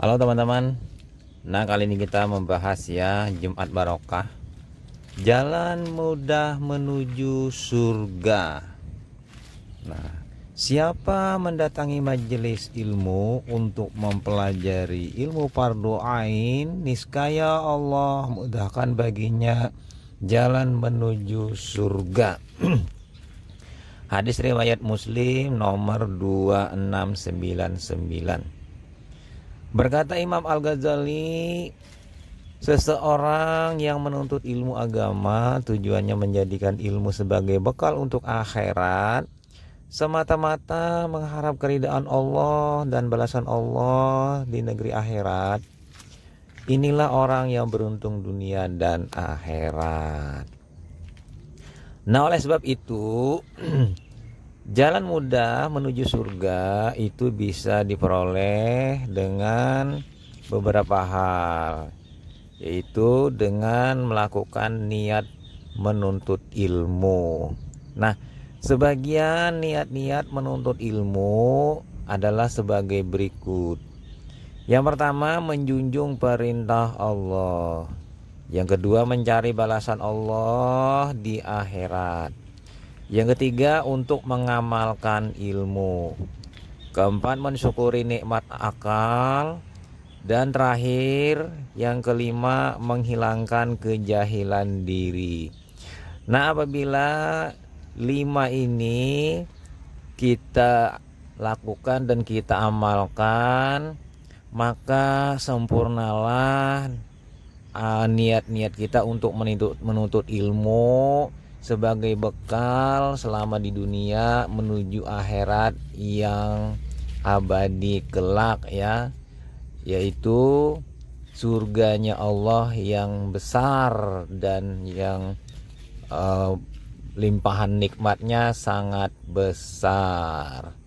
Halo teman-teman Nah kali ini kita membahas ya Jumat Barokah Jalan mudah menuju surga Nah siapa mendatangi majelis ilmu Untuk mempelajari ilmu pardu'ain Niskaya Allah mudahkan baginya Jalan menuju surga Hadis riwayat muslim nomor 2699 Berkata Imam Al-Ghazali, seseorang yang menuntut ilmu agama tujuannya menjadikan ilmu sebagai bekal untuk akhirat, semata-mata mengharap keridaan Allah dan balasan Allah di negeri akhirat. Inilah orang yang beruntung dunia dan akhirat. Nah, oleh sebab itu Jalan mudah menuju surga itu bisa diperoleh dengan beberapa hal, yaitu dengan melakukan niat menuntut ilmu. Nah, sebagian niat-niat menuntut ilmu adalah sebagai berikut: yang pertama, menjunjung perintah Allah, yang kedua, mencari balasan Allah di akhirat. Yang ketiga untuk mengamalkan ilmu. Keempat mensyukuri nikmat akal dan terakhir yang kelima menghilangkan kejahilan diri. Nah, apabila lima ini kita lakukan dan kita amalkan, maka sempurnalah ah, niat-niat uh, kita untuk menuntut ilmu sebagai bekal selama di dunia menuju akhirat yang abadi kelak ya yaitu surganya Allah yang besar dan yang uh, limpahan nikmatnya sangat besar.